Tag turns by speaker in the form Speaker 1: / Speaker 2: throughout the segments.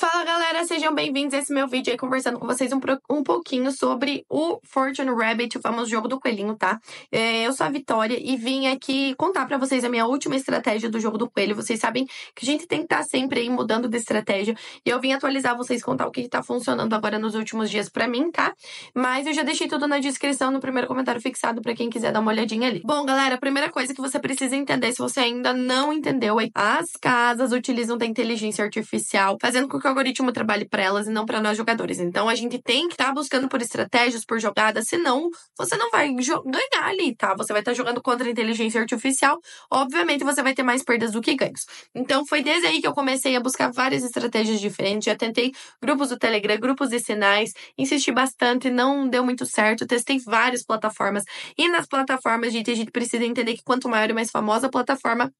Speaker 1: Fala galera, sejam bem-vindos a esse meu vídeo aí conversando com vocês um, um pouquinho sobre o Fortune Rabbit, o famoso jogo do coelhinho, tá? É, eu sou a Vitória e vim aqui contar para vocês a minha última estratégia do jogo do coelho. Vocês sabem que a gente tem que estar tá sempre aí mudando de estratégia e eu vim atualizar vocês, contar o que tá funcionando agora nos últimos dias para mim, tá? Mas eu já deixei tudo na descrição, no primeiro comentário fixado para quem quiser dar uma olhadinha ali. Bom, galera, a primeira coisa que você precisa entender, se você ainda não entendeu, é as casas utilizam da inteligência artificial, fazendo com que o algoritmo trabalhe para elas e não para nós jogadores. Então a gente tem que estar tá buscando por estratégias, por jogadas, senão você não vai ganhar ali, tá? Você vai estar tá jogando contra a inteligência artificial, obviamente você vai ter mais perdas do que ganhos. Então foi desde aí que eu comecei a buscar várias estratégias diferentes. Já tentei grupos do Telegram, grupos de sinais, insisti bastante, não deu muito certo. Testei várias plataformas. E nas plataformas, gente, a gente precisa entender que quanto maior e mais famosa a plataforma,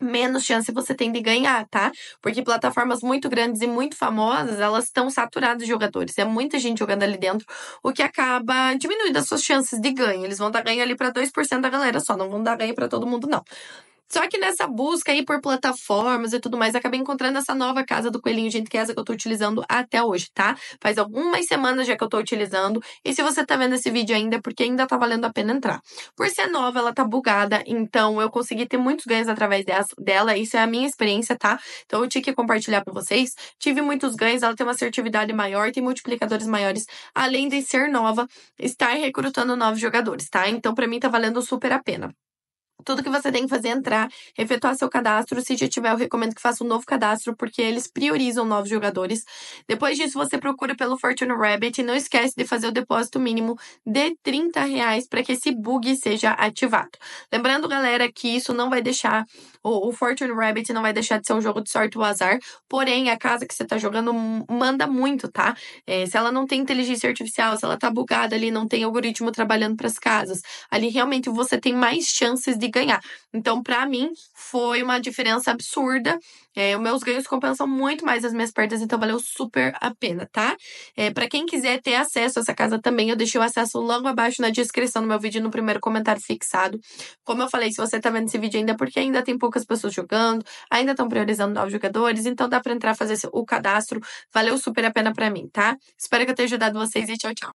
Speaker 1: menos chance você tem de ganhar, tá? Porque plataformas muito grandes e muito famosas, elas estão saturadas de jogadores. É muita gente jogando ali dentro, o que acaba diminuindo as suas chances de ganho. Eles vão dar ganho ali para 2% da galera só, não vão dar ganho para todo mundo não. Só que nessa busca aí por plataformas e tudo mais, acabei encontrando essa nova casa do coelhinho, gente, que é essa que eu tô utilizando até hoje, tá? Faz algumas semanas já que eu tô utilizando. E se você tá vendo esse vídeo ainda, é porque ainda tá valendo a pena entrar. Por ser nova, ela tá bugada, então eu consegui ter muitos ganhos através dela. Isso é a minha experiência, tá? Então eu tinha que compartilhar com vocês. Tive muitos ganhos, ela tem uma assertividade maior, tem multiplicadores maiores, além de ser nova, estar recrutando novos jogadores, tá? Então para mim tá valendo super a pena. Tudo que você tem que fazer é entrar, efetuar seu cadastro. Se já tiver, eu recomendo que faça um novo cadastro, porque eles priorizam novos jogadores. Depois disso, você procura pelo Fortune Rabbit e não esquece de fazer o depósito mínimo de 30 reais para que esse bug seja ativado. Lembrando, galera, que isso não vai deixar, o, Fortune Rabbit não vai deixar de ser um jogo de sorte ou azar. Porém, a casa que você está jogando manda muito, tá? É, se ela não tem inteligência artificial, se ela tá bugada ali, não tem algoritmo trabalhando para as casas, ali realmente você tem mais chances de de ganhar. Então, para mim, foi uma diferença absurda. É, os meus ganhos compensam muito mais as minhas perdas, então valeu super a pena, tá? É, para quem quiser ter acesso a essa casa também, eu deixei o acesso logo abaixo na descrição do meu vídeo, no primeiro comentário fixado. Como eu falei, se você tá vendo esse vídeo ainda, é porque ainda tem poucas pessoas jogando, ainda estão priorizando novos jogadores, então dá para entrar fazer o cadastro. Valeu super a pena para mim, tá? Espero que eu tenha ajudado vocês e tchau, tchau.